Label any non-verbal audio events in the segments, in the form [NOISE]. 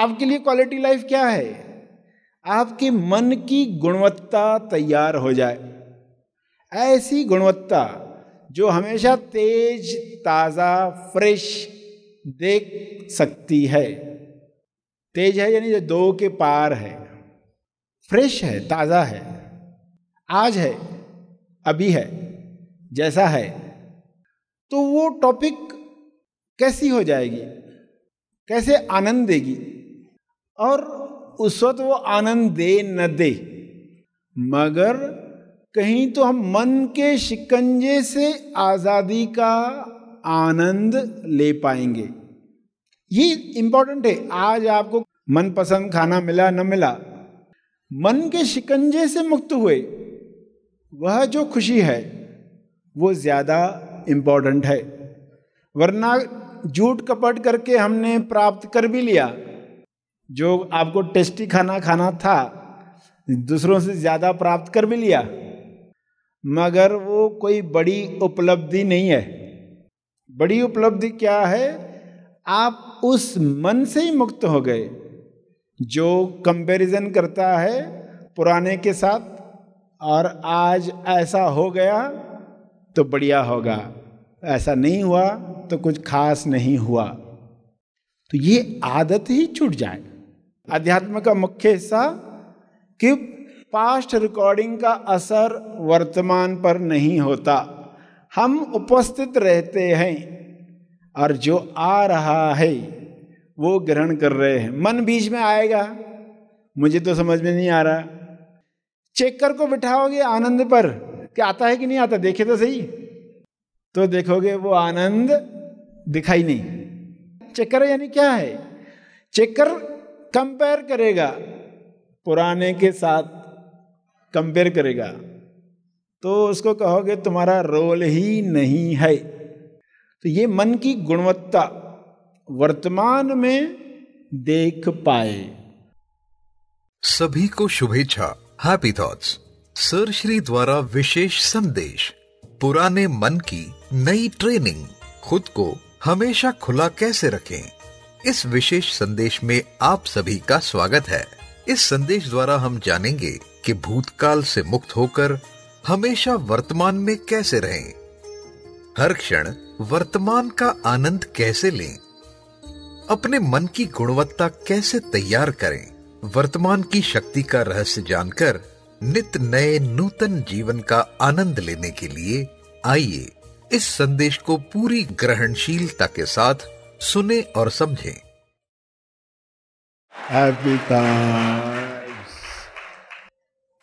आपके लिए quality life क्या है आपके मन की गुणवत्ता तैयार हो जाए ऐसी गुणवत्ता जो हमेशा तेज ताज़ा फ्रेश देख सकती है तेज है यानी जो दो के पार है फ्रेश है ताज़ा है आज है अभी है जैसा है तो वो टॉपिक कैसी हो जाएगी कैसे आनंद देगी और उस वक्त वो आनंद दे न दे मगर कहीं तो हम मन के शिकंजे से आज़ादी का आनंद ले पाएंगे ये इम्पॉर्टेंट है आज आपको मनपसंद खाना मिला न मिला मन के शिकंजे से मुक्त हुए वह जो खुशी है वो ज़्यादा इम्पॉर्टेंट है वरना झूठ कपट करके हमने प्राप्त कर भी लिया जो आपको टेस्टी खाना खाना था दूसरों से ज़्यादा प्राप्त कर भी लिया मगर वो कोई बड़ी उपलब्धि नहीं है बड़ी उपलब्धि क्या है आप उस मन से ही मुक्त हो गए जो कंपैरिजन करता है पुराने के साथ और आज ऐसा हो गया तो बढ़िया होगा ऐसा नहीं हुआ तो कुछ खास नहीं हुआ तो ये आदत ही छूट जाए अध्यात्म का मुख्य हिस्सा कि पास्ट रिकॉर्डिंग का असर वर्तमान पर नहीं होता हम उपस्थित रहते हैं और जो आ रहा है वो ग्रहण कर रहे हैं मन बीच में आएगा मुझे तो समझ में नहीं आ रहा चेकर को बिठाओगे आनंद पर कि आता है कि नहीं आता देखे तो सही तो देखोगे वो आनंद दिखाई नहीं चेकर यानी क्या है चेकर कंपेयर करेगा पुराने के साथ कंपेयर करेगा तो उसको कहोगे तुम्हारा रोल ही नहीं है तो ये मन की गुणवत्ता वर्तमान में देख पाए सभी को शुभेच्छा हैप्पी थॉट्स सर श्री द्वारा विशेष संदेश पुराने मन की नई ट्रेनिंग खुद को हमेशा खुला कैसे रखें इस विशेष संदेश में आप सभी का स्वागत है इस संदेश द्वारा हम जानेंगे कि भूतकाल से मुक्त होकर हमेशा वर्तमान में कैसे रहें, हर क्षण वर्तमान का आनंद कैसे लें अपने मन की गुणवत्ता कैसे तैयार करें वर्तमान की शक्ति का रहस्य जानकर नित नए नूतन जीवन का आनंद लेने के लिए आइए इस संदेश को पूरी ग्रहणशीलता के साथ सुने और समझे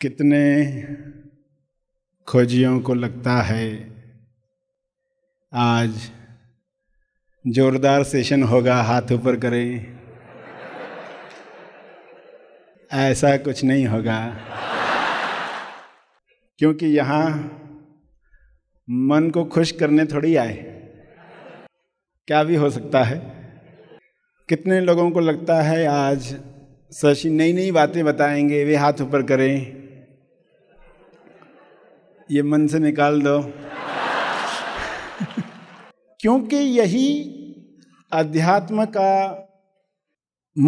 कितने खोजियों को लगता है आज जोरदार सेशन होगा हाथ ऊपर करें ऐसा कुछ नहीं होगा क्योंकि यहाँ मन को खुश करने थोड़ी आए क्या भी हो सकता है कितने लोगों को लगता है आज शशि नई नई बातें बताएंगे वे हाथ ऊपर करें ये मन से निकाल दो [LAUGHS] क्योंकि यही अध्यात्म का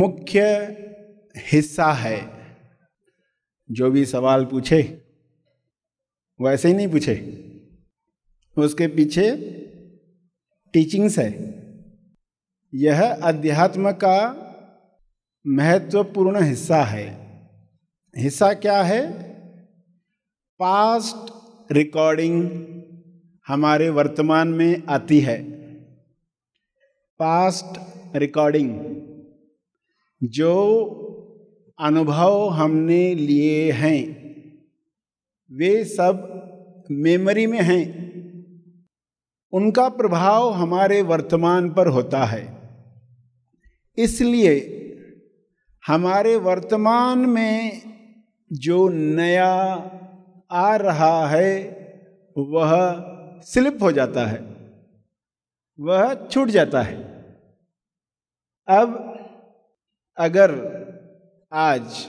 मुख्य हिस्सा है जो भी सवाल पूछे वैसे ही नहीं पूछे उसके पीछे टीचिंग्स है यह अध्यात्म का महत्वपूर्ण हिस्सा है हिस्सा क्या है पास्ट रिकॉर्डिंग हमारे वर्तमान में आती है पास्ट रिकॉर्डिंग जो अनुभव हमने लिए हैं वे सब मेमोरी में हैं उनका प्रभाव हमारे वर्तमान पर होता है इसलिए हमारे वर्तमान में जो नया आ रहा है वह स्लिप हो जाता है वह छूट जाता है अब अगर आज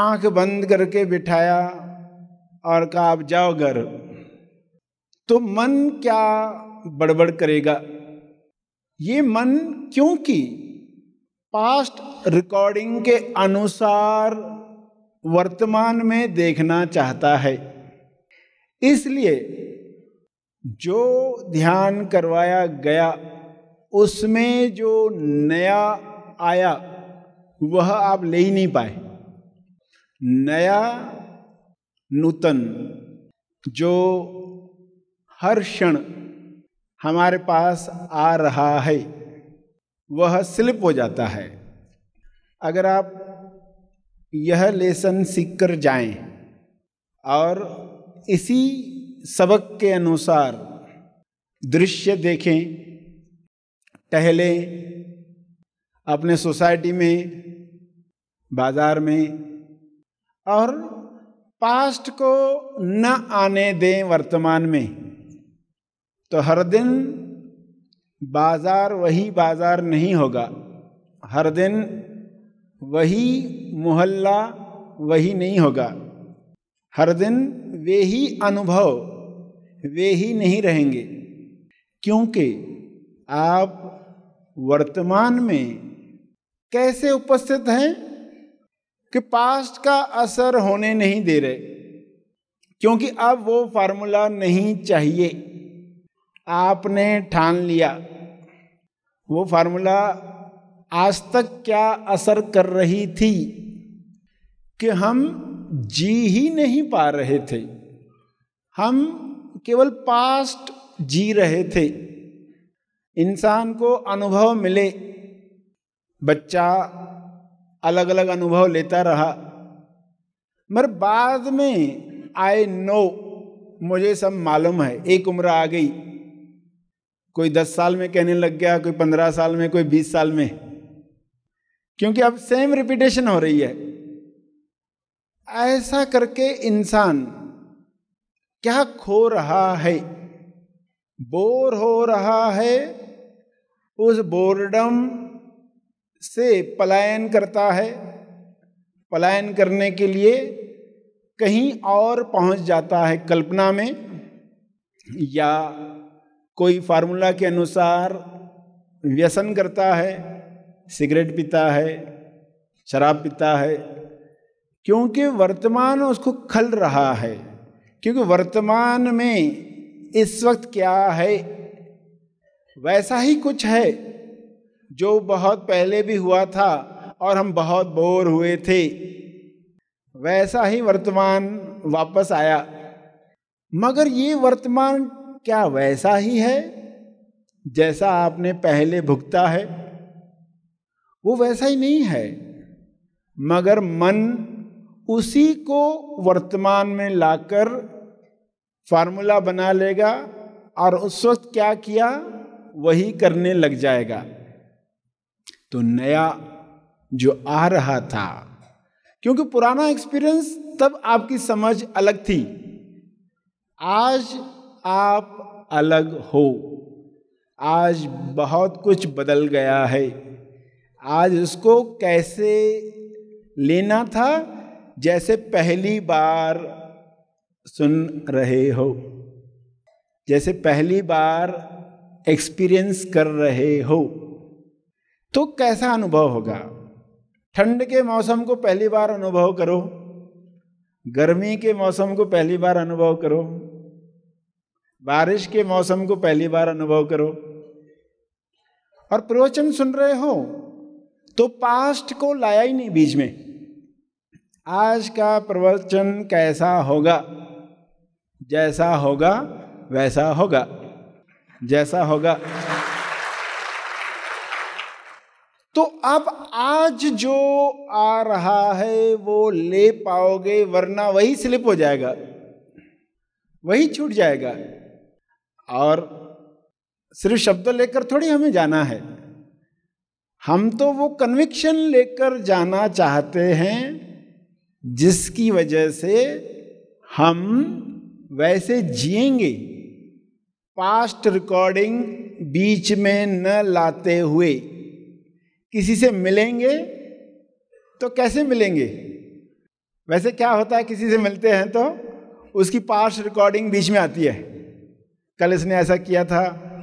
आंख बंद करके बिठाया और कहा आप जाओ घर तो मन क्या बड़बड़ करेगा ये मन क्योंकि पास्ट रिकॉर्डिंग के अनुसार वर्तमान में देखना चाहता है इसलिए जो ध्यान करवाया गया उसमें जो नया आया वह आप ले ही नहीं पाए नया नूतन जो हर क्षण हमारे पास आ रहा है वह स्लिप हो जाता है अगर आप यह लेसन सीख कर जाएं और इसी सबक के अनुसार दृश्य देखें टहलें अपने सोसाइटी में बाजार में और पास्ट को न आने दें वर्तमान में तो हर दिन बाजार वही बाजार नहीं होगा हर दिन वही मोहल्ला वही नहीं होगा हर दिन वे ही अनुभव वे ही नहीं रहेंगे क्योंकि आप वर्तमान में कैसे उपस्थित हैं कि पास्ट का असर होने नहीं दे रहे क्योंकि अब वो फार्मूला नहीं चाहिए आपने ठान लिया वो फार्मूला आज तक क्या असर कर रही थी कि हम जी ही नहीं पा रहे थे हम केवल पास्ट जी रहे थे इंसान को अनुभव मिले बच्चा अलग अलग अनुभव लेता रहा मगर बाद में आई नो मुझे सब मालूम है एक उम्र आ गई कोई दस साल में कहने लग गया कोई पंद्रह साल में कोई बीस साल में क्योंकि अब सेम रिपीटेशन हो रही है ऐसा करके इंसान क्या खो रहा है बोर हो रहा है उस बोर्डम से पलायन करता है पलायन करने के लिए कहीं और पहुंच जाता है कल्पना में या कोई फार्मूला के अनुसार व्यसन करता है सिगरेट पीता है शराब पीता है क्योंकि वर्तमान उसको खल रहा है क्योंकि वर्तमान में इस वक्त क्या है वैसा ही कुछ है जो बहुत पहले भी हुआ था और हम बहुत बोर हुए थे वैसा ही वर्तमान वापस आया मगर ये वर्तमान क्या वैसा ही है जैसा आपने पहले भुगता है वो वैसा ही नहीं है मगर मन उसी को वर्तमान में लाकर फार्मूला बना लेगा और उस वक्त क्या किया वही करने लग जाएगा तो नया जो आ रहा था क्योंकि पुराना एक्सपीरियंस तब आपकी समझ अलग थी आज आप अलग हो आज बहुत कुछ बदल गया है आज उसको कैसे लेना था जैसे पहली बार सुन रहे हो जैसे पहली बार एक्सपीरियंस कर रहे हो तो कैसा अनुभव होगा ठंड के मौसम को पहली बार अनुभव करो गर्मी के मौसम को पहली बार अनुभव करो बारिश के मौसम को पहली बार अनुभव करो और प्रवचन सुन रहे हो तो पास्ट को लाया ही नहीं बीच में आज का प्रवचन कैसा होगा जैसा होगा वैसा होगा जैसा होगा तो अब आज जो आ रहा है वो ले पाओगे वरना वही स्लिप हो जाएगा वही छूट जाएगा और सिर्फ शब्द लेकर थोड़ी हमें जाना है हम तो वो कन्विक्शन लेकर जाना चाहते हैं जिसकी वजह से हम वैसे जिएंगे पास्ट रिकॉर्डिंग बीच में न लाते हुए किसी से मिलेंगे तो कैसे मिलेंगे वैसे क्या होता है किसी से मिलते हैं तो उसकी पास्ट रिकॉर्डिंग बीच में आती है कल इसने ऐसा किया था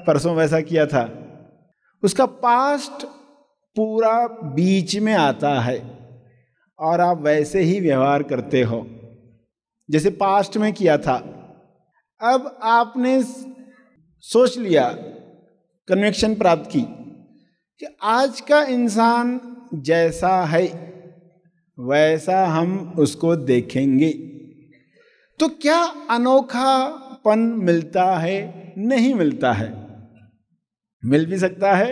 परसों वैसा किया था उसका पास्ट पूरा बीच में आता है और आप वैसे ही व्यवहार करते हो जैसे पास्ट में किया था अब आपने सोच लिया कन्वेक्शन प्राप्त की कि आज का इंसान जैसा है वैसा हम उसको देखेंगे तो क्या अनोखा पन मिलता है नहीं मिलता है मिल भी सकता है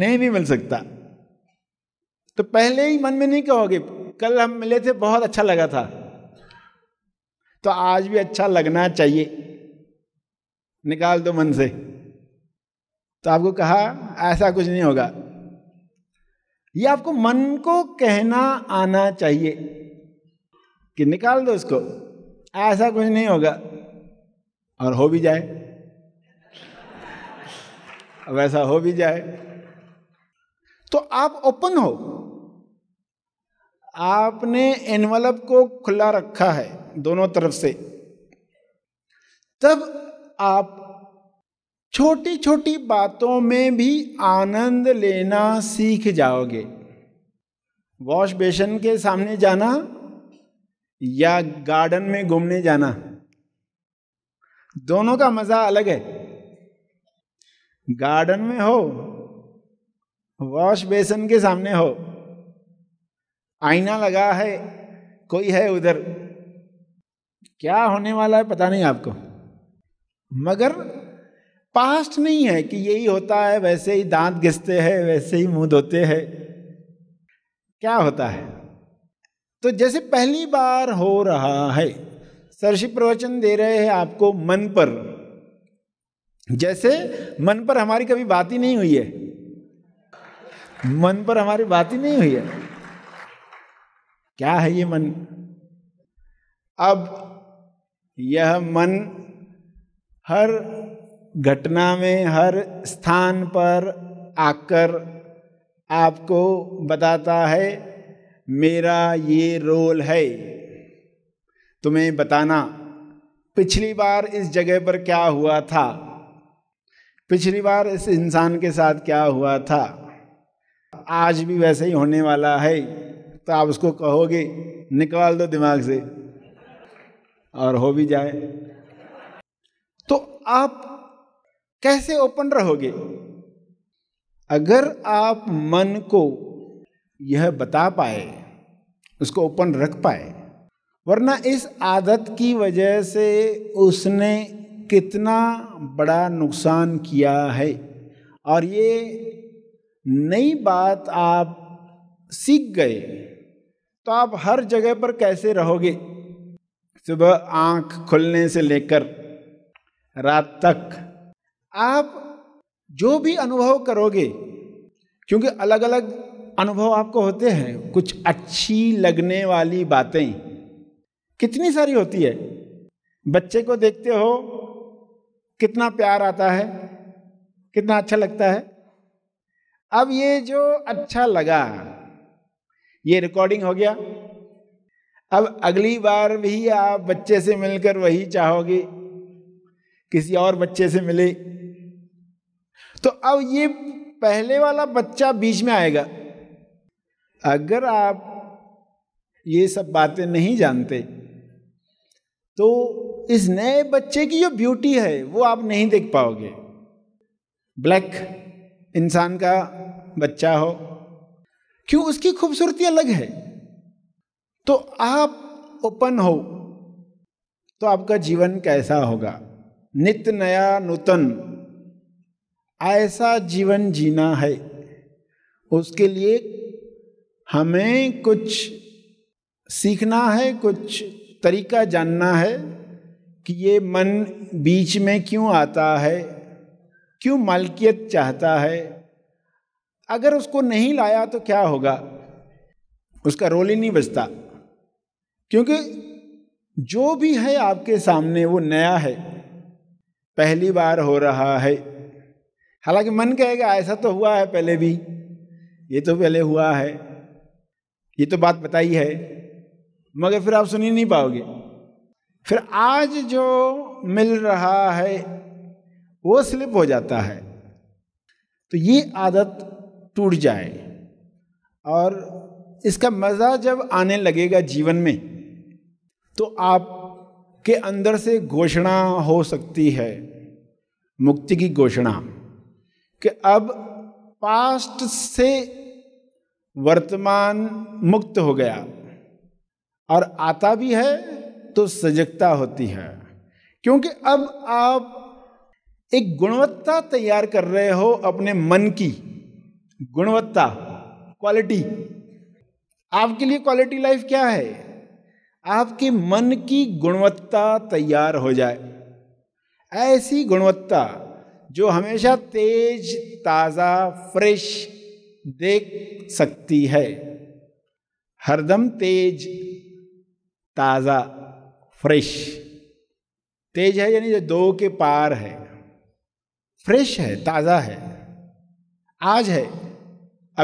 नहीं भी मिल सकता तो पहले ही मन में नहीं कहोगे कल हम मिले थे बहुत अच्छा लगा था तो आज भी अच्छा लगना चाहिए निकाल दो मन से तो आपको कहा ऐसा कुछ नहीं होगा ये आपको मन को कहना आना चाहिए कि निकाल दो इसको ऐसा कुछ नहीं होगा और हो भी जाए वैसा हो भी जाए तो आप ओपन हो आपने एनवलप को खुला रखा है दोनों तरफ से तब आप छोटी छोटी बातों में भी आनंद लेना सीख जाओगे वॉश बेसन के सामने जाना या गार्डन में घूमने जाना दोनों का मजा अलग है गार्डन में हो वॉश बेसन के सामने हो आईना लगा है कोई है उधर क्या होने वाला है पता नहीं आपको मगर पास्ट नहीं है कि यही होता है वैसे ही दांत घिसते हैं वैसे ही मुंह धोते हैं क्या होता है तो जैसे पहली बार हो रहा है सरषि प्रवचन दे रहे हैं आपको मन पर जैसे मन पर हमारी कभी बात ही नहीं हुई है मन पर हमारी बात ही नहीं हुई है क्या है ये मन अब यह मन हर घटना में हर स्थान पर आकर आपको बताता है मेरा ये रोल है तुम्हें बताना पिछली बार इस जगह पर क्या हुआ था पिछली बार इस इंसान के साथ क्या हुआ था आज भी वैसे ही होने वाला है तो आप उसको कहोगे निकाल दो दिमाग से और हो भी जाए तो आप कैसे ओपन रहोगे अगर आप मन को यह बता पाए उसको ओपन रख पाए वरना इस आदत की वजह से उसने कितना बड़ा नुकसान किया है और ये नई बात आप सीख गए तो आप हर जगह पर कैसे रहोगे सुबह आंख खुलने से लेकर रात तक आप जो भी अनुभव करोगे क्योंकि अलग अलग अनुभव आपको होते हैं कुछ अच्छी लगने वाली बातें कितनी सारी होती है बच्चे को देखते हो कितना प्यार आता है कितना अच्छा लगता है अब ये जो अच्छा लगा ये रिकॉर्डिंग हो गया अब अगली बार भी आप बच्चे से मिलकर वही चाहोगे किसी और बच्चे से मिले तो अब ये पहले वाला बच्चा बीच में आएगा अगर आप ये सब बातें नहीं जानते तो इस नए बच्चे की जो ब्यूटी है वो आप नहीं देख पाओगे ब्लैक इंसान का बच्चा हो क्यों उसकी खूबसूरती अलग है तो आप ओपन हो तो आपका जीवन कैसा होगा नित्य नया नूतन ऐसा जीवन जीना है उसके लिए हमें कुछ सीखना है कुछ तरीका जानना है कि ये मन बीच में क्यों आता है क्यों मालकियत चाहता है अगर उसको नहीं लाया तो क्या होगा उसका रोल ही नहीं बचता क्योंकि जो भी है आपके सामने वो नया है पहली बार हो रहा है हालांकि मन कहेगा ऐसा तो हुआ है पहले भी ये तो पहले हुआ है ये तो बात बताई है मगर फिर आप सुन ही नहीं पाओगे फिर आज जो मिल रहा है वो स्लिप हो जाता है तो ये आदत टूट जाए और इसका मज़ा जब आने लगेगा जीवन में तो आप के अंदर से घोषणा हो सकती है मुक्ति की घोषणा कि अब पास्ट से वर्तमान मुक्त हो गया और आता भी है तो सजगता होती है क्योंकि अब आप एक गुणवत्ता तैयार कर रहे हो अपने मन की गुणवत्ता क्वालिटी आपके लिए क्वालिटी लाइफ क्या है आपके मन की गुणवत्ता तैयार हो जाए ऐसी गुणवत्ता जो हमेशा तेज ताज़ा फ्रेश देख सकती है हरदम तेज ताज़ा फ्रेश तेज है यानी जो दो के पार है फ्रेश है ताज़ा है आज है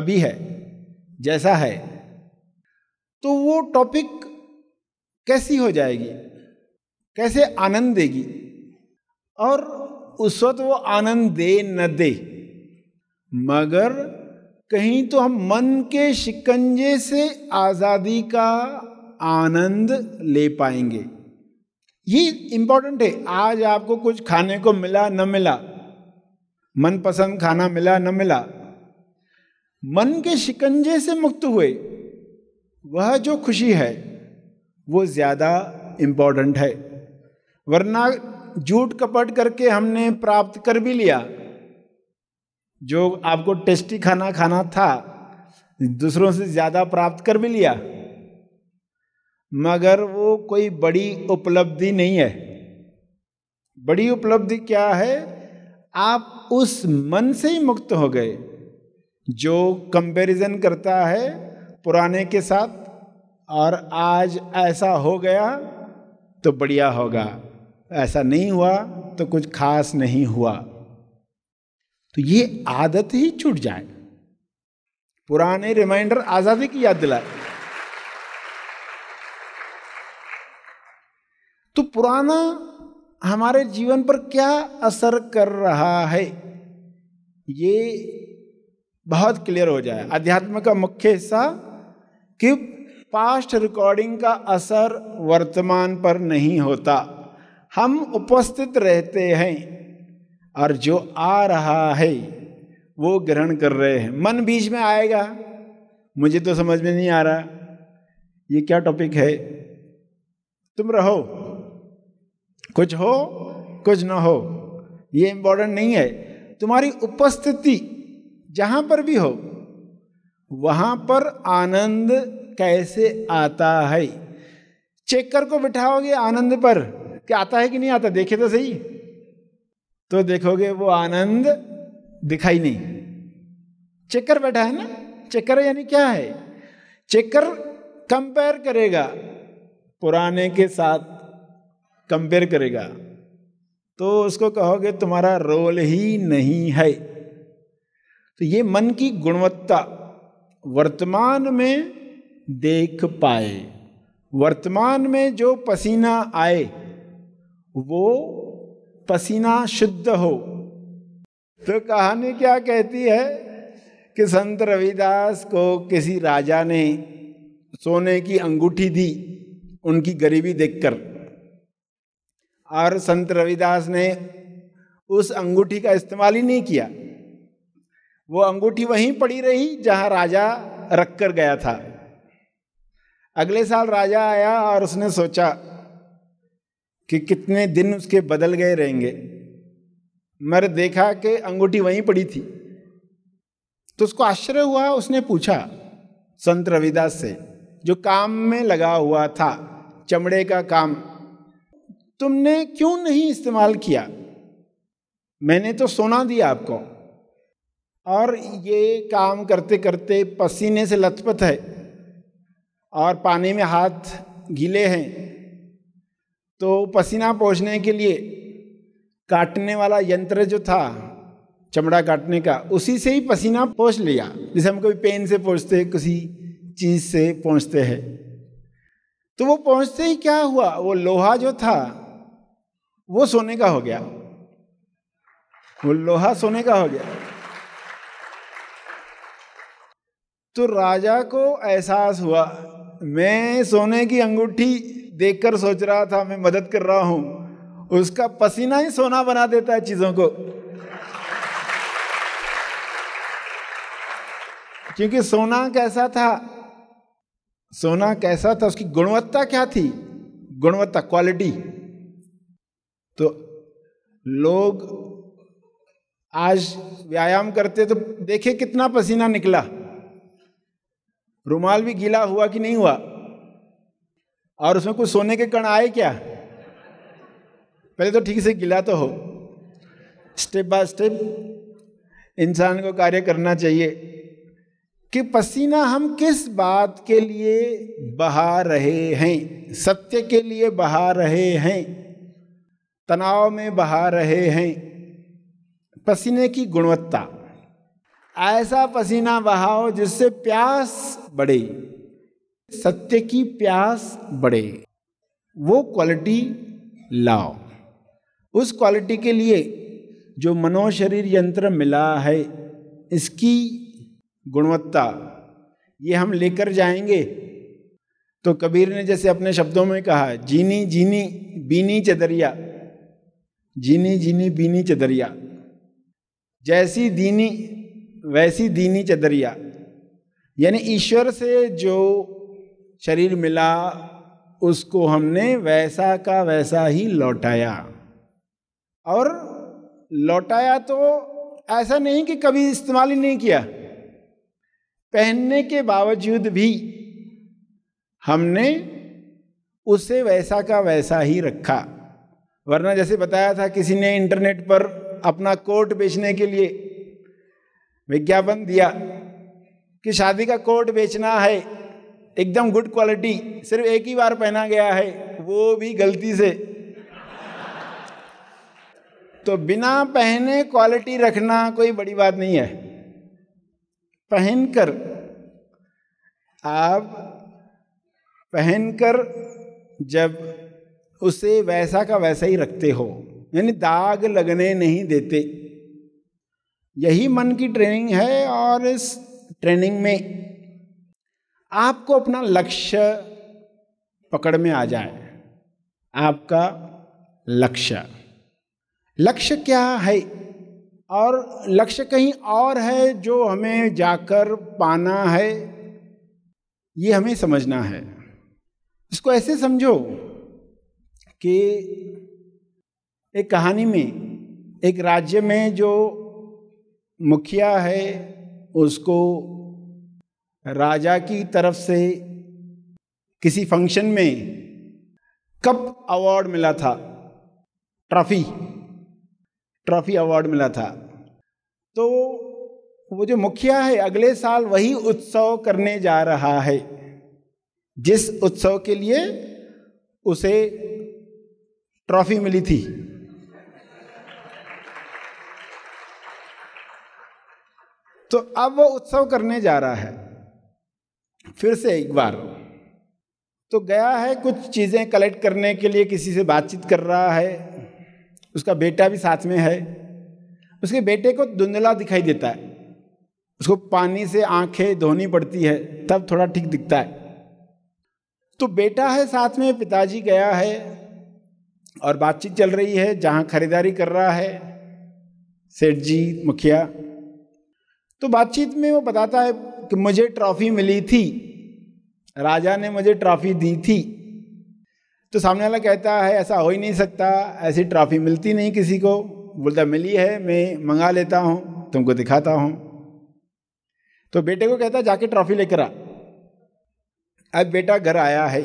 अभी है जैसा है तो वो टॉपिक कैसी हो जाएगी कैसे आनंद देगी और उस वक्त वो आनंद दे न दे मगर कहीं तो हम मन के शिकंजे से आज़ादी का आनंद ले पाएंगे ये इंपॉर्टेंट है आज आपको कुछ खाने को मिला न मिला मनपसंद खाना मिला न मिला मन के शिकंजे से मुक्त हुए वह जो खुशी है वो ज़्यादा इंपॉर्टेंट है वरना झूठ कपट करके हमने प्राप्त कर भी लिया जो आपको टेस्टी खाना खाना था दूसरों से ज़्यादा प्राप्त कर भी लिया मगर वो कोई बड़ी उपलब्धि नहीं है बड़ी उपलब्धि क्या है आप उस मन से ही मुक्त हो गए जो कंपैरिजन करता है पुराने के साथ और आज ऐसा हो गया तो बढ़िया होगा ऐसा नहीं हुआ तो कुछ खास नहीं हुआ तो ये आदत ही छूट जाए पुराने रिमाइंडर आज़ादी की याद दिलाए तो पुराना हमारे जीवन पर क्या असर कर रहा है ये बहुत क्लियर हो जाए अध्यात्म का मुख्य हिस्सा कि पास्ट रिकॉर्डिंग का असर वर्तमान पर नहीं होता हम उपस्थित रहते हैं और जो आ रहा है वो ग्रहण कर रहे हैं मन बीच में आएगा मुझे तो समझ में नहीं आ रहा ये क्या टॉपिक है तुम रहो कुछ हो कुछ ना हो ये इम्पोर्टेंट नहीं है तुम्हारी उपस्थिति जहाँ पर भी हो वहाँ पर आनंद कैसे आता है चेकर को बिठाओगे आनंद पर कि आता है कि नहीं आता देखे तो सही तो देखोगे वो आनंद दिखाई नहीं चेकर बैठा है ना चेकर यानी क्या है चेकर कंपेयर करेगा पुराने के साथ कंपेयर करेगा तो उसको कहोगे तुम्हारा रोल ही नहीं है तो ये मन की गुणवत्ता वर्तमान में देख पाए वर्तमान में जो पसीना आए वो पसीना शुद्ध हो तो कहानी क्या कहती है कि संत रविदास को किसी राजा ने सोने की अंगूठी दी उनकी गरीबी देखकर और संत रविदास ने उस अंगूठी का इस्तेमाल ही नहीं किया वो अंगूठी वहीं पड़ी रही जहां राजा रख कर गया था अगले साल राजा आया और उसने सोचा कि कितने दिन उसके बदल गए रहेंगे मगर देखा कि अंगूठी वहीं पड़ी थी तो उसको आश्चर्य हुआ उसने पूछा संत रविदास से जो काम में लगा हुआ था चमड़े का काम तुमने क्यों नहीं इस्तेमाल किया मैंने तो सोना दिया आपको और ये काम करते करते पसीने से लथपथ है और पानी में हाथ गीले हैं तो पसीना पहुँचने के लिए काटने वाला यंत्र जो था चमड़ा काटने का उसी से ही पसीना पहुँच लिया जैसे हम कोई पेन से पहुँचते किसी चीज़ से पहुँचते हैं तो वो पहुँचते ही क्या हुआ वो लोहा जो था वो सोने का हो गया वो लोहा सोने का हो गया तो राजा को एहसास हुआ मैं सोने की अंगूठी देखकर सोच रहा था मैं मदद कर रहा हूं उसका पसीना ही सोना बना देता है चीजों को क्योंकि सोना कैसा था सोना कैसा था उसकी गुणवत्ता क्या थी गुणवत्ता क्वालिटी तो लोग आज व्यायाम करते तो देखे कितना पसीना निकला रुमाल भी गीला हुआ कि नहीं हुआ और उसमें कुछ सोने के कण आए क्या पहले तो ठीक से गीला तो हो स्टेप बाय स्टेप इंसान को कार्य करना चाहिए कि पसीना हम किस बात के लिए बहा रहे हैं सत्य के लिए बहा रहे हैं तनाव में बहा रहे हैं पसीने की गुणवत्ता ऐसा पसीना बहाओ जिससे प्यास बढ़े सत्य की प्यास बढ़े वो क्वालिटी लाओ उस क्वालिटी के लिए जो मनोशरीर यंत्र मिला है इसकी गुणवत्ता ये हम लेकर जाएंगे तो कबीर ने जैसे अपने शब्दों में कहा जीनी जीनी बीनी चदरिया जीनी जीनी बीनी चदरिया जैसी दीनी वैसी दीनी चदरिया यानी ईश्वर से जो शरीर मिला उसको हमने वैसा का वैसा ही लौटाया और लौटाया तो ऐसा नहीं कि कभी इस्तेमाल ही नहीं किया पहनने के बावजूद भी हमने उसे वैसा का वैसा ही रखा वरना जैसे बताया था किसी ने इंटरनेट पर अपना कोट बेचने के लिए विज्ञापन दिया कि शादी का कोट बेचना है एकदम गुड क्वालिटी सिर्फ एक ही बार पहना गया है वो भी गलती से तो बिना पहने क्वालिटी रखना कोई बड़ी बात नहीं है पहनकर आप पहनकर जब उसे वैसा का वैसा ही रखते हो यानी दाग लगने नहीं देते यही मन की ट्रेनिंग है और इस ट्रेनिंग में आपको अपना लक्ष्य पकड़ में आ जाए आपका लक्ष्य लक्ष्य क्या है और लक्ष्य कहीं और है जो हमें जाकर पाना है ये हमें समझना है इसको ऐसे समझो कि एक कहानी में एक राज्य में जो मुखिया है उसको राजा की तरफ से किसी फंक्शन में कप अवार्ड मिला था ट्रॉफी ट्रॉफी अवार्ड मिला था तो वो जो मुखिया है अगले साल वही उत्सव करने जा रहा है जिस उत्सव के लिए उसे ट्रॉफी मिली थी तो अब वो उत्सव करने जा रहा है फिर से एक बार तो गया है कुछ चीज़ें कलेक्ट करने के लिए किसी से बातचीत कर रहा है उसका बेटा भी साथ में है उसके बेटे को धुंधला दिखाई देता है उसको पानी से आंखें धोनी पड़ती है तब थोड़ा ठीक दिखता है तो बेटा है साथ में पिताजी गया है और बातचीत चल रही है जहाँ खरीदारी कर रहा है सेठ जी मुखिया तो बातचीत में वो बताता है कि मुझे ट्रॉफी मिली थी राजा ने मुझे ट्रॉफी दी थी तो सामने वाला कहता है ऐसा हो ही नहीं सकता ऐसी ट्रॉफी मिलती नहीं किसी को बोलता मिली है मैं मंगा लेता हूँ तुमको दिखाता हूँ तो बेटे को कहता जाके ट्रॉफी लेकर आ अब बेटा घर आया है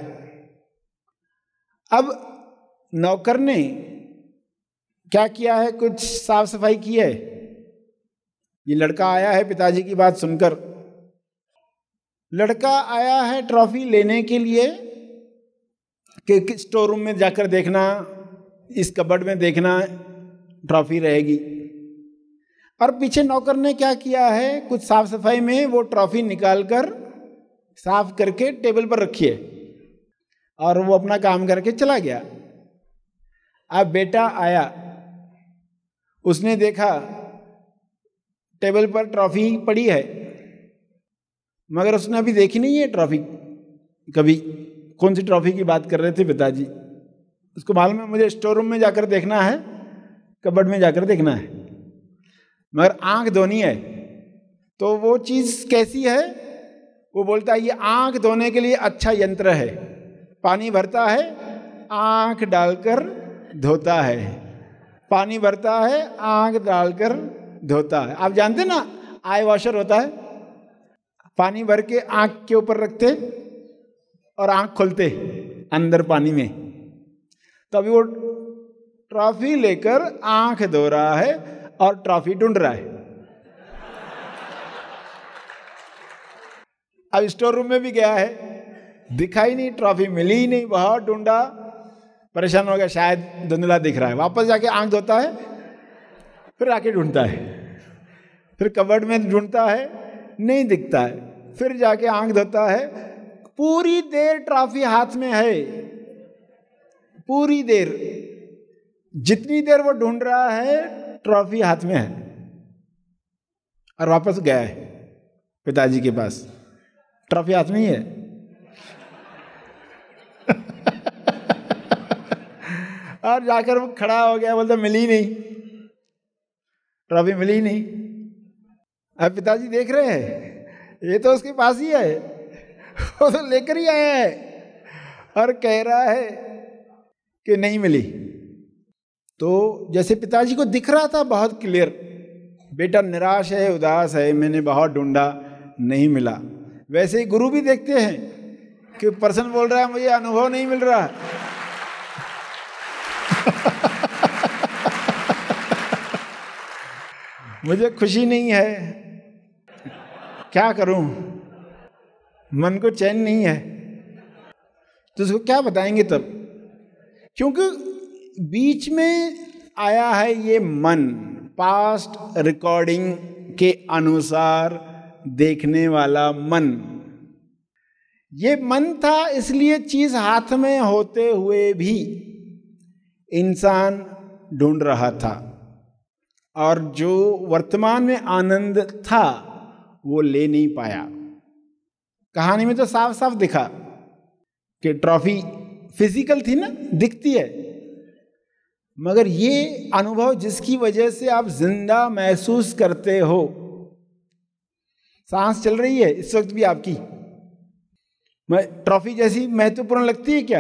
अब नौकर ने क्या किया है कुछ साफ सफाई की है ये लड़का आया है पिताजी की बात सुनकर लड़का आया है ट्रॉफी लेने के लिए कि किस स्टोर रूम में जाकर देखना इस कबड में देखना ट्रॉफी रहेगी और पीछे नौकर ने क्या किया है कुछ साफ सफाई में वो ट्रॉफी निकाल कर साफ करके टेबल पर रखी है और वो अपना काम करके चला गया अब बेटा आया उसने देखा टेबल पर ट्रॉफी पड़ी है मगर उसने अभी देखी नहीं है ट्रॉफी कभी कौन सी ट्रॉफी की बात कर रहे थे पिताजी उसको मालूम है मुझे स्टोर रूम में जाकर देखना है कबड़ में जाकर देखना है मगर आंख धोनी है तो वो चीज़ कैसी है वो बोलता है ये आंख धोने के लिए अच्छा यंत्र है पानी भरता है आंख डालकर धोता है पानी भरता है आंख डालकर धोता है आप जानते ना आई वॉशर होता है पानी भर के आंख के ऊपर रखते और आंख खोलते अंदर पानी में तो अभी वो ट्रॉफी लेकर आंख धो रहा है और ट्रॉफी ढूंढ रहा है अब स्टोर रूम में भी गया है दिखाई नहीं ट्रॉफी मिली ही नहीं बहुत ढूंढा परेशान हो गया शायद धुंधला दिख रहा है वापस जाके आंख धोता है फिर आके ढूंढता है फिर कबर्ड में ढूंढता है नहीं दिखता है फिर जाके आंख धोता है पूरी देर ट्रॉफी हाथ में है पूरी देर जितनी देर वो ढूंढ रहा है ट्रॉफी हाथ में है और वापस गया है पिताजी के पास ट्रॉफी हाथ में ही है और जाकर वो खड़ा हो गया बोलते मिली नहीं ट्रॉफी मिली नहीं अब पिताजी देख रहे हैं ये तो उसके पास ही है वो तो लेकर ही आया है और कह रहा है कि नहीं मिली तो जैसे पिताजी को दिख रहा था बहुत क्लियर बेटा निराश है उदास है मैंने बहुत ढूंढा नहीं मिला वैसे ही गुरु भी देखते हैं कि पर्सन बोल रहा है मुझे अनुभव नहीं मिल रहा [LAUGHS] मुझे खुशी नहीं है क्या करूं मन को चैन नहीं है तो उसको क्या बताएंगे तब क्योंकि बीच में आया है ये मन पास्ट रिकॉर्डिंग के अनुसार देखने वाला मन ये मन था इसलिए चीज हाथ में होते हुए भी इंसान ढूंढ रहा था और जो वर्तमान में आनंद था वो ले नहीं पाया कहानी में तो साफ साफ दिखा कि ट्रॉफी फिजिकल थी ना दिखती है मगर ये अनुभव जिसकी वजह से आप जिंदा महसूस करते हो सांस चल रही है इस वक्त भी आपकी ट्रॉफी जैसी महत्वपूर्ण लगती है क्या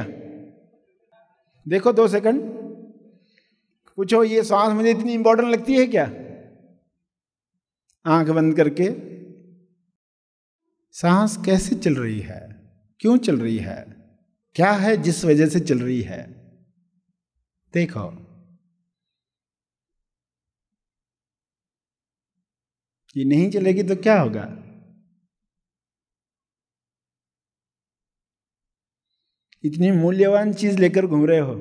देखो दो सेकंड पूछो ये सांस मुझे इतनी इंपॉर्टेंट लगती है क्या आंख बंद करके सांस कैसे चल रही है क्यों चल रही है क्या है जिस वजह से चल रही है देखो ये नहीं चलेगी तो क्या होगा इतनी मूल्यवान चीज लेकर घूम रहे हो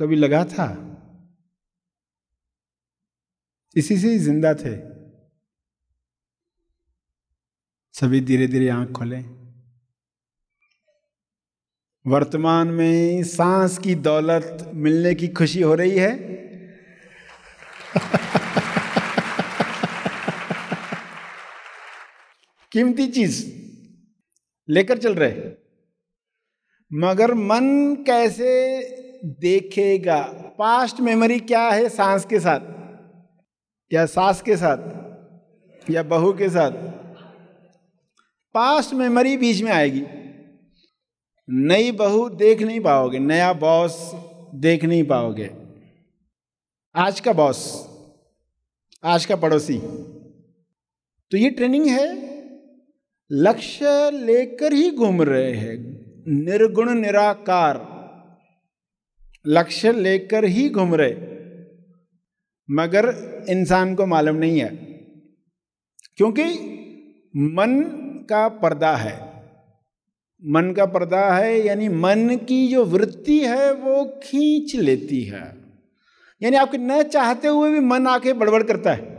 कभी लगा था इसी से ही जिंदा थे सभी धीरे धीरे आंख खोले वर्तमान में सांस की दौलत मिलने की खुशी हो रही है [LAUGHS] कीमती चीज लेकर चल रहे मगर मन कैसे देखेगा पास्ट मेमोरी क्या है सांस के साथ या सास के साथ या बहू के साथ पास्ट मेमोरी बीच में आएगी नई बहू देख नहीं पाओगे नया बॉस देख नहीं पाओगे आज का बॉस आज का पड़ोसी तो ये ट्रेनिंग है लक्ष्य लेकर ही घूम रहे हैं निर्गुण निराकार लक्ष्य लेकर ही घूम रहे मगर इंसान को मालूम नहीं है क्योंकि मन का पर्दा है मन का पर्दा है यानी मन की जो वृत्ति है वो खींच लेती है यानी आपके न चाहते हुए भी मन आके बड़बड़ करता है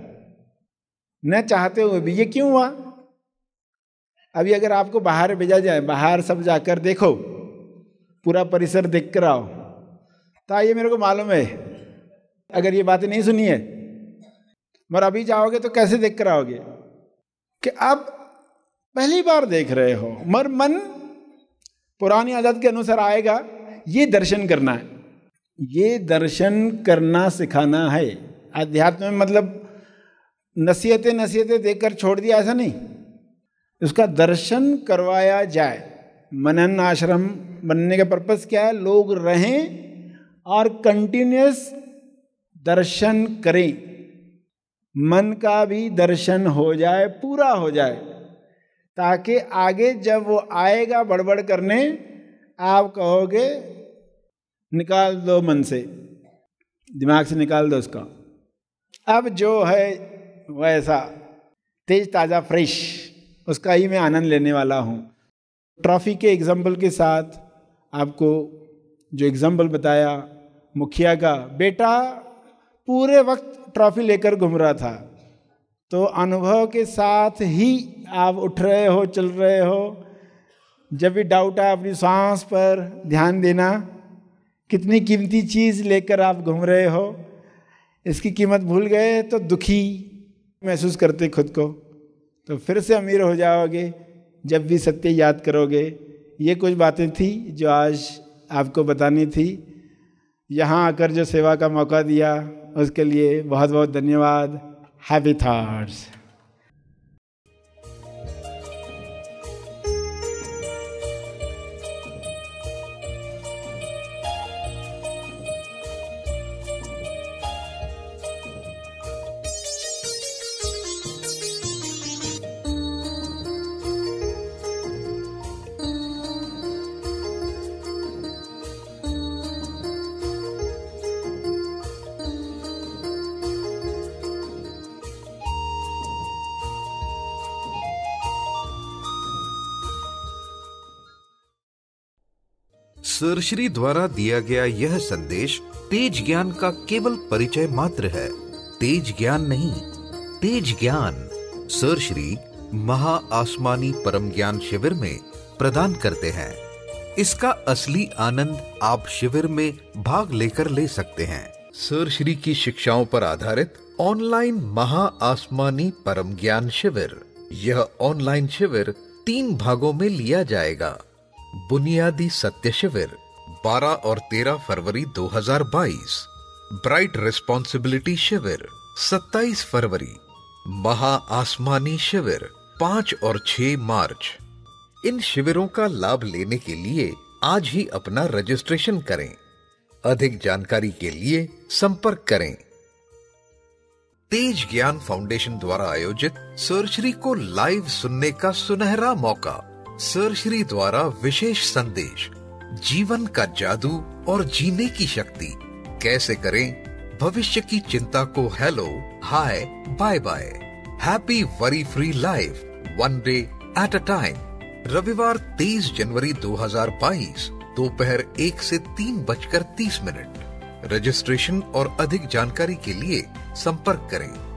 न चाहते हुए भी ये क्यों हुआ अभी अगर आपको बाहर भेजा जाए बाहर सब जाकर देखो पूरा परिसर देख कर आओ ता तो ये मेरे को मालूम है अगर ये बातें नहीं सुनी है मगर अभी जाओगे तो कैसे देख कर आओगे कि आप पहली बार देख रहे हो मर मन पुरानी आदत के अनुसार आएगा ये दर्शन करना है ये दर्शन करना सिखाना है अध्यात्म में मतलब नसीहतें नसीहतें कर छोड़ दिया ऐसा नहीं उसका दर्शन करवाया जाए मनन आश्रम बनने का पर्पज़ क्या है लोग रहें और कंटिन्यूस दर्शन करें मन का भी दर्शन हो जाए पूरा हो जाए ताकि आगे जब वो आएगा बड़बड़ करने आप कहोगे निकाल दो मन से दिमाग से निकाल दो उसका अब जो है वैसा तेज ताज़ा फ्रेश उसका ही मैं आनंद लेने वाला हूँ ट्रॉफी के एग्जाम्पल के साथ आपको जो एग्ज़ाम्पल बताया मुखिया का बेटा पूरे वक्त ट्रॉफी लेकर घूम रहा था तो अनुभव के साथ ही आप उठ रहे हो चल रहे हो जब भी डाउट आए अपनी सांस पर ध्यान देना कितनी कीमती चीज़ लेकर आप घूम रहे हो इसकी कीमत भूल गए तो दुखी महसूस करते खुद को तो फिर से अमीर हो जाओगे जब भी सत्य याद करोगे ये कुछ बातें थी जो आज आपको बतानी थी यहाँ आकर जो सेवा का मौका दिया उसके लिए बहुत बहुत धन्यवाद हैप्पी थाट्स सरश्री द्वारा दिया गया यह संदेश तेज ज्ञान का केवल परिचय मात्र है तेज ज्ञान नहीं तेज ज्ञान सरश्री महा आसमानी परम ज्ञान शिविर में प्रदान करते हैं इसका असली आनंद आप शिविर में भाग लेकर ले सकते हैं सर श्री की शिक्षाओं पर आधारित ऑनलाइन महा आसमानी परम ज्ञान शिविर यह ऑनलाइन शिविर तीन भागों में लिया जाएगा बुनियादी सत्य शिविर 12 और 13 फरवरी 2022 ब्राइट रिस्पॉन्सिबिलिटी शिविर 27 फरवरी महा आसमानी शिविर 5 और 6 मार्च इन शिविरों का लाभ लेने के लिए आज ही अपना रजिस्ट्रेशन करें अधिक जानकारी के लिए संपर्क करें तेज ज्ञान फाउंडेशन द्वारा आयोजित सर्जरी को लाइव सुनने का सुनहरा मौका श्री द्वारा विशेष संदेश जीवन का जादू और जीने की शक्ति कैसे करें भविष्य की चिंता को hello hi bye bye happy worry free life one day at a time रविवार 23 जनवरी 2022 दोपहर एक से तीन बजकर तीस मिनट रजिस्ट्रेशन और अधिक जानकारी के लिए संपर्क करें